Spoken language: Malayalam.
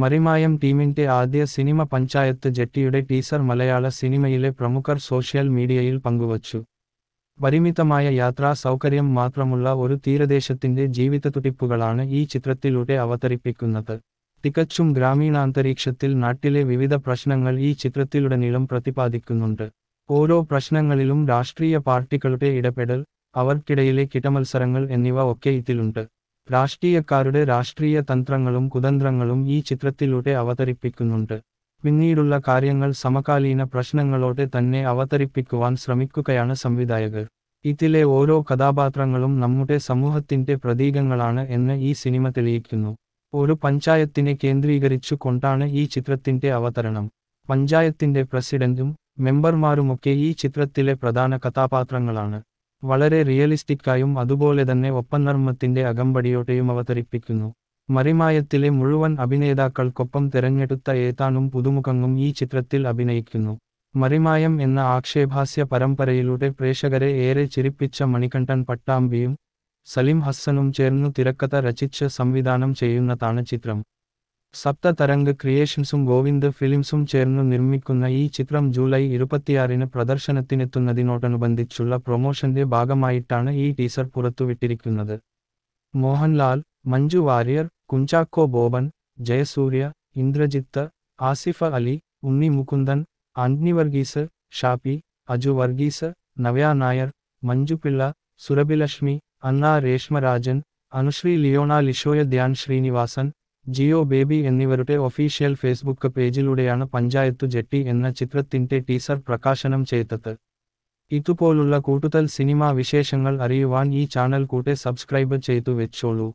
മറിമായം ടീമിന്റെ ആദ്യ സിനിമ പഞ്ചായത്ത് ജെട്ടിയുടെ ടീസർ മലയാള സിനിമയിലെ പ്രമുഖർ സോഷ്യൽ മീഡിയയിൽ പങ്കുവച്ചു പരിമിതമായ യാത്രാ സൗകര്യം മാത്രമുള്ള ഒരു തീരദേശത്തിന്റെ തുടിപ്പുകളാണ് ഈ ചിത്രത്തിലൂടെ അവതരിപ്പിക്കുന്നത് തികച്ചും ഗ്രാമീണാന്തരീക്ഷത്തിൽ നാട്ടിലെ വിവിധ പ്രശ്നങ്ങൾ ഈ ചിത്രത്തിലുടനീളം പ്രതിപാദിക്കുന്നുണ്ട് ഓരോ പ്രശ്നങ്ങളിലും രാഷ്ട്രീയ പാർട്ടികളുടെ ഇടപെടൽ അവർക്കിടയിലെ കിടമത്സരങ്ങൾ എന്നിവ ഒക്കെ ഇതിലുണ്ട് രാഷ്ട്രീയക്കാരുടെ രാഷ്ട്രീയ തന്ത്രങ്ങളും കുതന്ത്രങ്ങളും ഈ ചിത്രത്തിലൂടെ അവതരിപ്പിക്കുന്നുണ്ട് പിന്നീടുള്ള കാര്യങ്ങൾ സമകാലീന പ്രശ്നങ്ങളോടെ തന്നെ അവതരിപ്പിക്കുവാൻ ശ്രമിക്കുകയാണ് സംവിധായകർ ഇതിലെ ഓരോ കഥാപാത്രങ്ങളും നമ്മുടെ സമൂഹത്തിന്റെ പ്രതീകങ്ങളാണ് എന്ന് ഈ സിനിമ തെളിയിക്കുന്നു ഒരു പഞ്ചായത്തിനെ കേന്ദ്രീകരിച്ചു കൊണ്ടാണ് ഈ ചിത്രത്തിന്റെ അവതരണം പഞ്ചായത്തിന്റെ പ്രസിഡന്റും മെമ്പർമാരുമൊക്കെ ഈ ചിത്രത്തിലെ പ്രധാന കഥാപാത്രങ്ങളാണ് വളരെ റിയലിസ്റ്റിക്കായും അതുപോലെ തന്നെ ഒപ്പനർമ്മത്തിന്റെ അകമ്പടിയോട്ടെയും അവതരിപ്പിക്കുന്നു മറിമായത്തിലെ മുഴുവൻ അഭിനേതാക്കൾക്കൊപ്പം തെരഞ്ഞെടുത്ത ഏതാനും പുതുമുഖങ്ങും ഈ ചിത്രത്തിൽ അഭിനയിക്കുന്നു മറിമായം എന്ന ആക്ഷേപാസ്യ പരമ്പരയിലൂടെ പ്രേക്ഷകരെ ഏറെ ചിരിപ്പിച്ച മണികണ്ഠൻ പട്ടാമ്പിയും സലിം ഹസ്സനും ചേർന്നു തിരക്കഥ രചിച്ച് സംവിധാനം ചെയ്യുന്നതാണ് ചിത്രം സപ്തതരംഗ് ക്രിയേഷൻസും ഗോവിന്ദ് ഫിലിംസും ചേർന്നു നിർമ്മിക്കുന്ന ഈ ചിത്രം ജൂലൈ ഇരുപത്തിയാറിന് പ്രദർശനത്തിനെത്തുന്നതിനോടനുബന്ധിച്ചുള്ള പ്രൊമോഷന്റെ ഭാഗമായിട്ടാണ് ഈ ടീസർ പുറത്തുവിട്ടിരിക്കുന്നത് മോഹൻലാൽ മഞ്ജു വാര്യർ കുഞ്ചാക്കോ ബോബൻ ജയസൂര്യ ഇന്ദ്രജിത്ത് ആസിഫ അലി ഉണ്ണി മുകുന്ദൻ ആന്റണി വർഗീസ് ഷാപ്പി അജു വർഗീസ് നവ്യ നായർ മഞ്ജുപിള്ള സുരഭിലക്ഷ്മി അന്ന രേഷ്മരാജൻ അനുശ്രീ ലിയോണ ലിഷോയ ധ്യാൻ ശ്രീനിവാസൻ ജിയോ ബേബി എന്നിവരുടെ ഒഫീഷ്യൽ ഫേസ്ബുക്ക് പേജിലൂടെയാണ് പഞ്ചായത്തു ജെട്ടി എന്ന ചിത്രത്തിന്റെ ടീസർ പ്രകാശനം ചെയ്തത് ഇതുപോലുള്ള കൂടുതൽ സിനിമാ വിശേഷങ്ങൾ അറിയുവാൻ ഈ ചാനൽ കൂടെ സബ്സ്ക്രൈബ് ചെയ്തു വെച്ചോളൂ